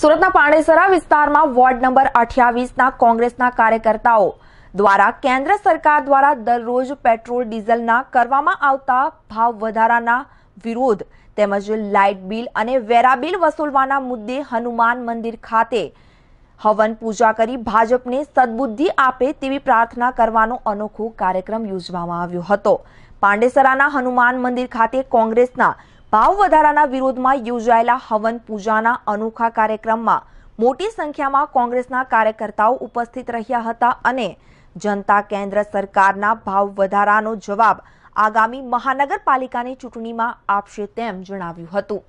સુરતના પાણેસરા વિસ્તારમાં ward number અઠ્યાવીસના કોંગ્રેસના કાર્યકર્તાઓ દ્વારા કેન્દ્ર સરકાર દ્વારા દરરોજ પેટ્રોલ ડીઝલના કરવામાં આવતા ભાવ વધારાના વિરોધ તેમજ લાઇટ બિલ અને વેરા બિલ વસૂલવાના મુદ્દે હનુમાન મંદિર ખાતે હવન પૂજા કરી ભાજપને સદબુદ્ધિ આપે તેવી પ્રાર્થના કરવાનો અનોખો કાર્યક્રમ યોજવામાં આવ્યો હતો પાંડેસરાના હનુમાન મંદિર ખાતે કોંગ્રેસના ભાવ વધારાના વિરોધમાં યોજાયેલા હવન પૂજાના અનોખા કાર્યક્રમમાં મોટી સંખ્યામાં કોંગ્રેસના કાર્યકર્તાઓ ઉપસ્થિત રહ્યા હતા અને જનતા કેન્દ્ર સરકારના ભાવ વધારાનો જવાબ આગામી મહાનગરપાલિકાની ચૂંટણીમાં આપશે તેમ જણાવ્યું હતું